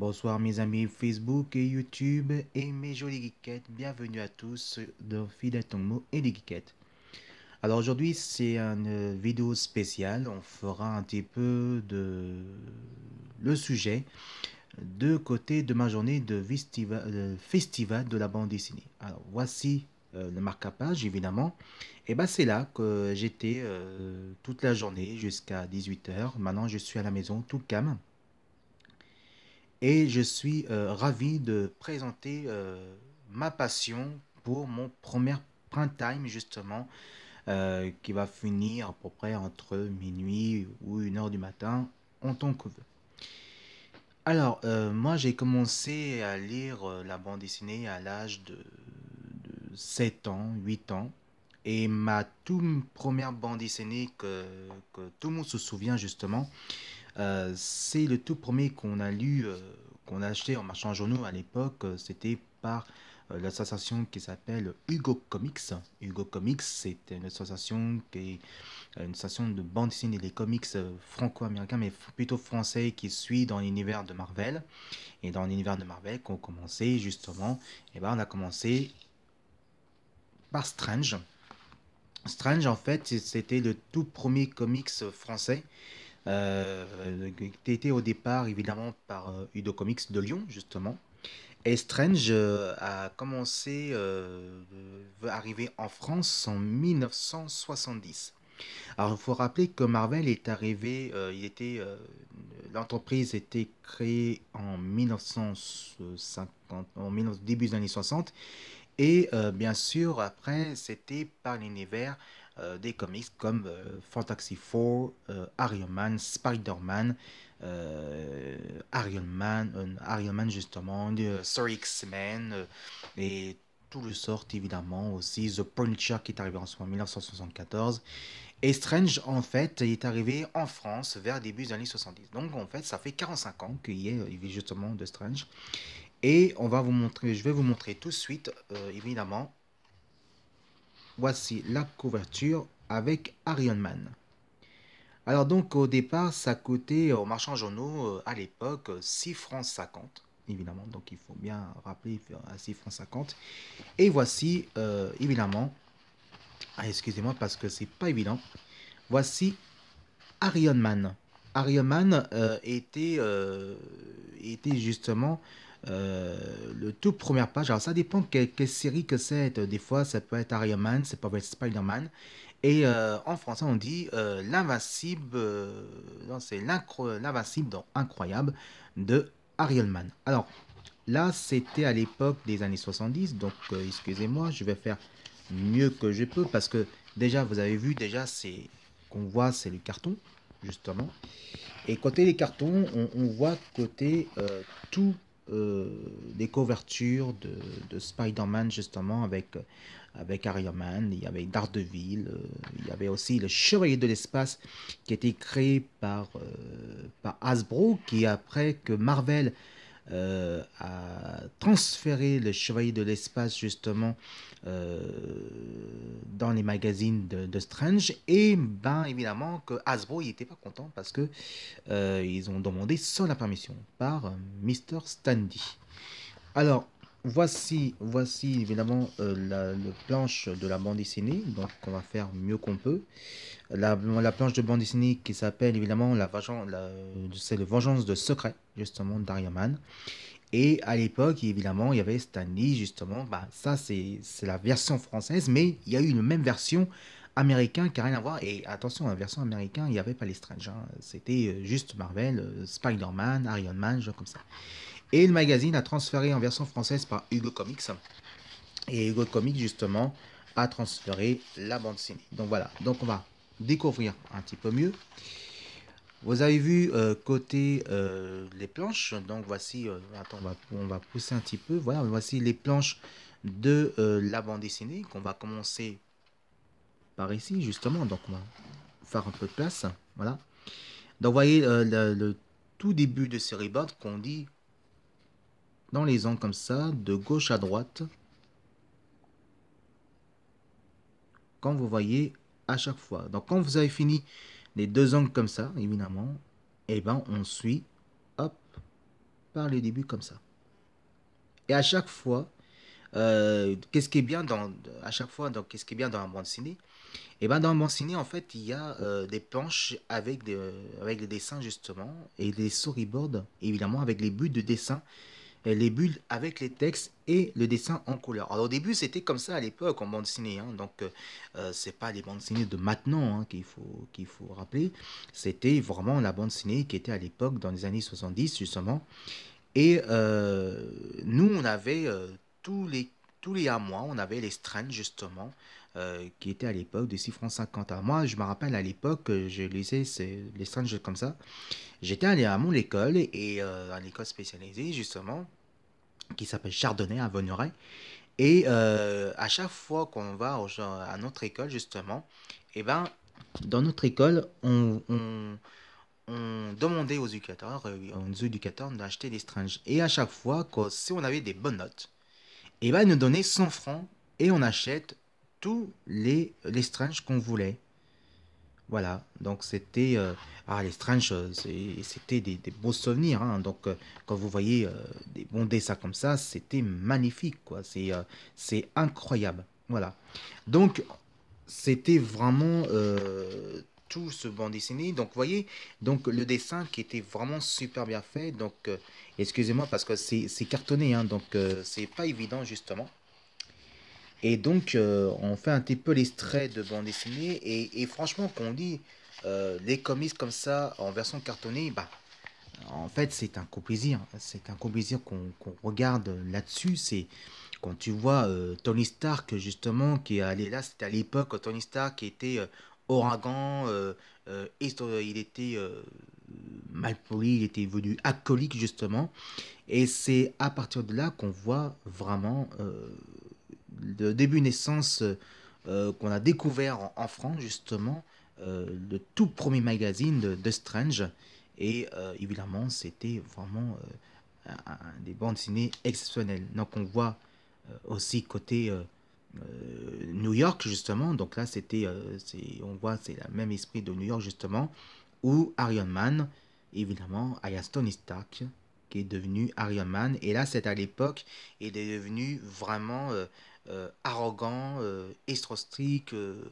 Bonsoir mes amis Facebook et YouTube et mes jolies geekettes, bienvenue à tous dans Fidel Tongmo et les geekettes. Alors aujourd'hui c'est une vidéo spéciale, on fera un petit peu de le sujet de côté de ma journée de festival, de la bande dessinée. Alors voici euh, le marque évidemment. Et bah c'est là que j'étais euh, toute la journée jusqu'à 18h. Maintenant je suis à la maison tout calme. Et je suis euh, ravi de présenter euh, ma passion pour mon premier print time, justement, euh, qui va finir à peu près entre minuit ou une heure du matin en tant que veut. Alors, moi, j'ai commencé à lire la bande dessinée à l'âge de, 7 ans, 8 ans. Et ma toute première bande dessinée que, que, tout le monde se souvient justement, euh, c'est le tout premier qu'on a lu, euh, qu'on a acheté en marchant journaux à l'époque. Euh, c'était par l'association qui s'appelle Hugo Comics. Hugo Comics, c'est une association qui est une association de bande dessinée et des comics franco-américains, mais plutôt français, qui suit dans l'univers de Marvel. Et dans l'univers de Marvel, qu'on commençait justement, et eh ben on a commencé par Strange. Strange, en fait, c'était le tout premier comics français euh, qui était au départ évidemment par euh, Udo Comics de Lyon, justement. Et Strange euh, a commencé, à arriver en France en 1970. Alors, il faut rappeler que Marvel est arrivé, il était, l'entreprise était créée en 1950, en début des années 60, et bien sûr, après, c'était par l'univers euh, des comics comme euh, Fantasy 4, euh, Iron Man, Spider-Man, Iron Man, Iron Man justement, Sorry X-Men et tout le sort évidemment aussi The Punisher qui est arrivé en, 1974 et Strange en fait est arrivé en France vers début des années 70 donc en fait ça fait 45 ans qu'il y est justement de Strange et on va vous montrer je vais vous montrer tout de suite évidemment Voici la couverture avec Arionman. Man. Alors donc au départ ça coûtait aux marchands journaux euh, à l'époque 6 francs 50 évidemment donc il faut bien rappeler à 6 euh, francs 50 et voici euh, évidemment ah, excusez-moi parce que c'est pas évident voici Arionman. Man Man était, était justement euh, le tout première page, alors ça dépend quelle, série que c'est. Euh, des fois, ça peut être Iron Man, ça peut être Spider-Man. Et euh, en français, on dit l'invincible. non, c'est l'invincible donc Incroyable de Ariel Man. Alors là, c'était à l'époque des années 70. Donc, excusez-moi, je vais faire mieux que je peux parce que déjà, vous avez vu, déjà, c'est qu'on voit, c'est le carton, justement. Et côté les cartons, on, on voit côté tout euh, des couvertures de, Spider-Man justement avec, avec Iron Man, il y avait Daredevil, euh, il y avait aussi le Chevalier de l'espace qui a été créé par, euh, par Hasbro qui après que Marvel a transférer le Chevalier de l'espace justement euh, dans les magazines de, Strange. Et ben évidemment que Hasbro n'était pas content parce que euh, ils ont demandé sans la permission par euh, Mr. Standy. Alors voici, voici évidemment la, planche de la bande dessinée, donc on va faire mieux qu'on peut. La, la, planche de bande dessinée qui s'appelle évidemment la, la c'est le Vengeance de Secret, justement d'Ariaman. Et à l'époque, évidemment, il y avait Stanley, justement. Bah, ça, c'est la version française, mais il y a eu une même version américaine qui n'a rien à voir. Et attention, la version américaine, il n'y avait pas les Strange. Hein. C'était euh, juste Marvel, euh, Spider-Man, Iron Man, genre comme ça. Et le magazine a transféré en version française par Hugo Comics. Et Hugo Comics, justement, a transféré la bande dessinée. Donc voilà, donc on va découvrir un petit peu mieux. Vous avez vu euh, côté euh, les planches, donc voici, euh, attends, on va, pousser un petit peu, voilà, voici les planches de la bande dessinée qu'on va commencer par ici justement, donc on va faire un peu de place, voilà. Donc vous voyez le, tout début de ces board qu'on dit dans les angles comme ça, de gauche à droite. Quand vous voyez à chaque fois. Donc quand vous avez fini deux angles comme ça, évidemment, et eh ben on suit, hop, par le début comme ça. Et à chaque fois, euh, qu'est-ce qui est bien dans, à chaque fois, donc qu'est-ce qui est bien dans un bande ciné Et eh ben dans un bande ciné en fait, il y a euh, des planches avec des, avec des dessins justement et des storyboards, évidemment, avec les buts de dessin euh, les bulles avec les textes et le dessin en couleur. Alors au début c'était comme ça à l'époque en bande dessinée, hein. donc euh, euh, c'est pas les bandes dessinées de maintenant hein, qu'il faut qu'il faut rappeler. C'était vraiment la bande dessinée qui était à l'époque dans les années 70 justement. Et euh, nous on avait tous les tous les mois on avait les strains, justement euh, qui était à l'époque de 6 francs 50. moi, je me rappelle à l'époque, je lisais ces, les singes comme ça. J'étais allé à mon école, et à euh, l'école spécialisée, justement, qui s'appelle Chardonnay à Vonneray. Et euh, à chaque fois qu'on va au, à notre école, justement, et eh ben, dans notre école, on, on, demandait aux éducateurs, aux d'acheter des stringes. Et à chaque fois, si on avait des bonnes notes, et eh ben, ils nous donnaient 100 francs et on achète tous les, les qu'on voulait. Voilà, donc c'était... Euh, ah, les strange, c'était des, beaux souvenirs. Hein. Donc, euh, quand vous voyez euh, des bons dessins comme ça, c'était magnifique, quoi. C'est incroyable. Voilà. Donc, c'était vraiment tout ce bon dessiné. Donc, vous voyez, donc, le dessin qui était vraiment super bien fait. Donc, excusez-moi parce que c'est cartonné, hein. donc c'est pas évident, justement. Et donc, euh, on fait un petit peu l'extrait de bande dessinée. Et, franchement, quand on lit euh, des comics comme ça en version cartonnée, bah, en fait, c'est un coup plaisir. C'est un coup plaisir qu'on regarde là-dessus. C'est quand tu vois euh, Tony Stark, justement, qui est allé là, c'était à l'époque Tony Stark était ouragan, il était mal poli, il était venu acolyte, justement. Et c'est à partir de là qu'on voit vraiment le début naissance euh, qu'on a découvert en, France, justement, euh, le tout premier magazine de, Strange. Et euh, évidemment, c'était vraiment un, des bandes dessinées exceptionnelles. Donc, on voit aussi côté New York, justement. Donc là, c'était, on voit, c'est le même esprit de New York, justement, où Iron Man, évidemment, Ayaston Stark, qui est devenu Iron Man. Et là, c'est à l'époque, il est devenu vraiment euh, arrogant, euh, estrostrique, euh,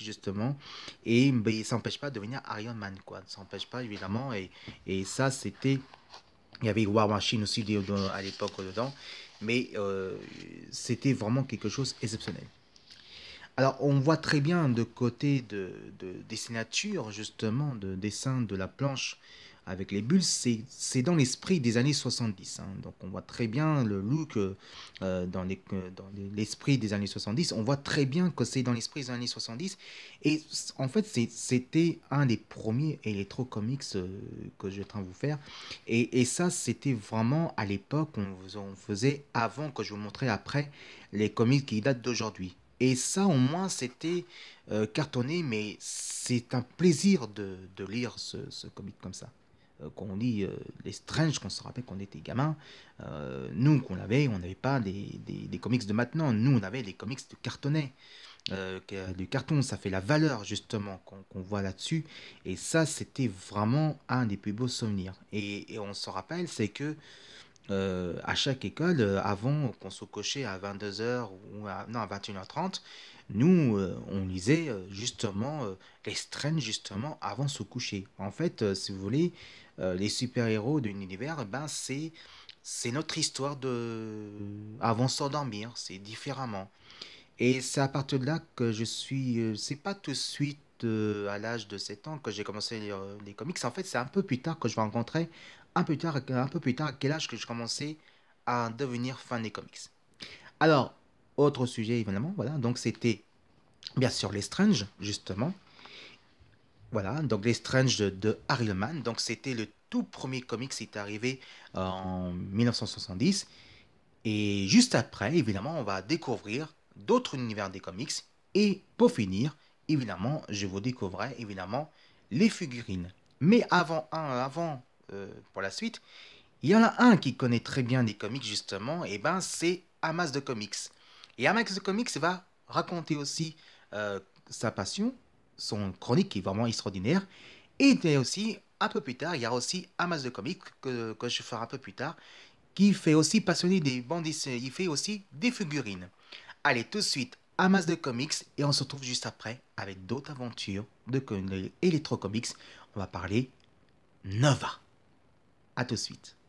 justement. Et ben, ça il s'empêche pas de devenir Iron Man, quoi. ne s'empêche pas, évidemment. Et, et ça, c'était. Il y avait War Machine aussi à l'époque dedans. Mais euh, c'était vraiment quelque chose d'exceptionnel. Alors, on voit très bien de côté de, de justement, de dessins de la planche avec les bulles, c'est dans l'esprit des années 70. Hein. Donc on voit très bien le look euh, dans euh, l'esprit des années 70. On voit très bien que c'est dans l'esprit des années 70. Et en fait, c'était un des premiers électro-comics euh, que je train de vous faire. Et, et ça, c'était vraiment à l'époque, on, on faisait avant que je vous montrais après les comics qui datent d'aujourd'hui. Et ça, au moins, c'était cartonné, mais c'est un plaisir de, de lire ce comic comme ça. Euh, qu'on dit euh, les Strange, qu'on se rappelle qu'on était gamin, euh, nous qu'on avait, on n'avait pas des, des, comics de maintenant, nous on avait des comics de cartonnet du carton, ça fait la valeur justement qu'on voit là-dessus. Et ça, c'était vraiment un des plus beaux souvenirs. Et, on se rappelle, c'est que à chaque école, avant qu'on se cochait à 22h ou à, non, à 21h30, nous, on lisait justement les strange justement avant se coucher. En fait, si vous voulez, euh, les super-héros d'un univers, eh ben c'est c'est notre histoire de avant s'endormir, c'est différemment. Et c'est à partir de là que je suis, euh, c'est pas tout de suite euh, à l'âge de 7 ans que j'ai commencé les, les comics. En fait, c'est un peu plus tard que je vais rencontrer, un peu, tard, un peu plus tard, quel âge que je commençais à devenir fan des comics. Alors, autre sujet évidemment, voilà, donc c'était bien sûr les Strange, justement. Voilà, donc Les Strange de, de Harry Donc c'était le tout premier comics qui est arrivé euh, en 1970. Et juste après, évidemment, on va découvrir d'autres univers des comics. Et pour finir, évidemment, je vous découvrirai évidemment les figurines. Mais avant un, avant euh, pour la suite, il y en a un qui connaît très bien des comics justement. Et eh ben, c'est Amas de comics. Et Amas de comics va raconter aussi euh, sa passion son chronique est vraiment extraordinaire. Et il y a aussi, un peu plus tard, il y a aussi Amas de comics que, je ferai un peu plus tard, qui fait aussi passionner des bandits il fait aussi des figurines. Allez, tout de suite, Amas de comics et on se retrouve juste après avec d'autres aventures de Electro Comics. On va parler Nova. À tout de suite.